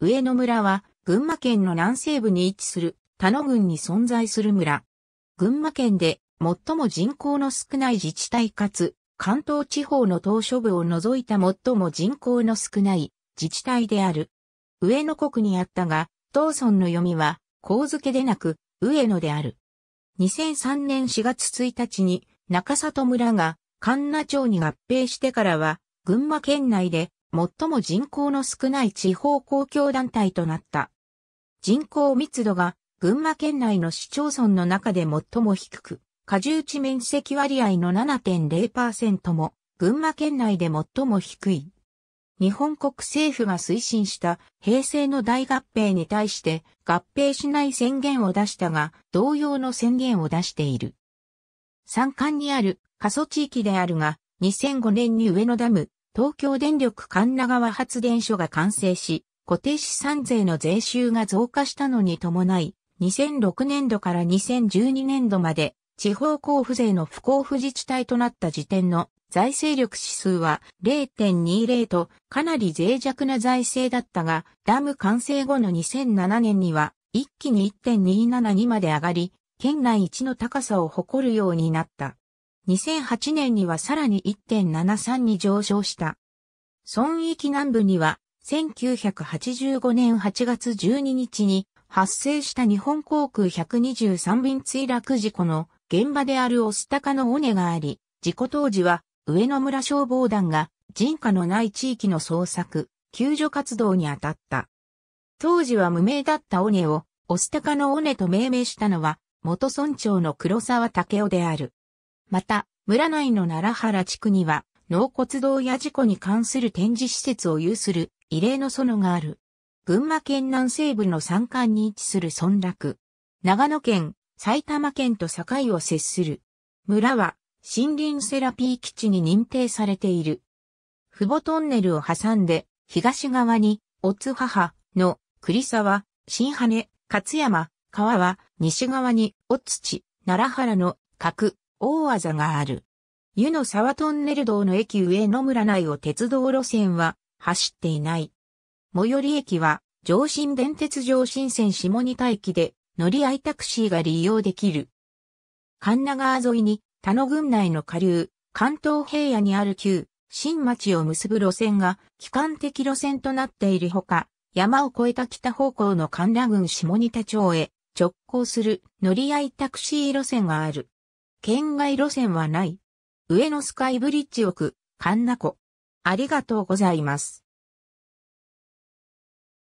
上野村は、群馬県の南西部に位置する、田野郡に存在する村。群馬県で、最も人口の少ない自治体かつ、関東地方の島嶼部を除いた最も人口の少ない自治体である。上野国にあったが、道村の読みは、高付けでなく、上野である。2003年4月1日に、中里村が、神奈町に合併してからは、群馬県内で最も人口の少ない地方公共団体となった。人口密度が群馬県内の市町村の中で最も低く、過重地面積割合の7.0%も群馬県内で最も低い。日本国政府が推進した平成の大合併に対して合併しない宣言を出したが同様の宣言を出している。山間にある過疎地域であるが2005年に上野ダム東京電力神奈川発電所が完成し、固定資産税の税収が増加したのに伴い、2006年度から2012年度まで、地方交付税の不交付自治体となった時点の財政力指数は0.20とかなり脆弱な財政だったが、ダム完成後の2007年には一気に1.27 2まで上がり、県内一の高さを誇るようになった。2008年にはさらに1.73に上昇した。村域南部には、1985年8月12日に発生した日本航空123便墜落事故の現場であるオスタカの尾根があり、事故当時は上野村消防団が人家のない地域の捜索、救助活動に当たった。当時は無名だった尾根をオスタカの尾根と命名したのは元村長の黒沢武雄である。また、村内の奈良原地区には、納骨堂や事故に関する展示施設を有する異例の園がある。群馬県南西部の山間に位置する村落。長野県、埼玉県と境を接する。村は森林セラピー基地に認定されている。父母トンネルを挟んで東側に、おつ母の栗沢、新羽、勝山、川は西側に、お土、奈良原の角、大技がある。湯の沢トンネル道の駅上野村内を鉄道路線は走っていない。最寄り駅は上新電鉄上新線下仁田駅で乗り合いタクシーが利用できる。神奈川沿いに田野郡内の下流、関東平野にある旧新町を結ぶ路線が基幹的路線となっているほか、山を越えた北方向の神奈郡下仁田町へ直行する乗り合いタクシー路線がある。県外路線はない。上野スカイブリッジ奥、神名湖。ありがとうございます。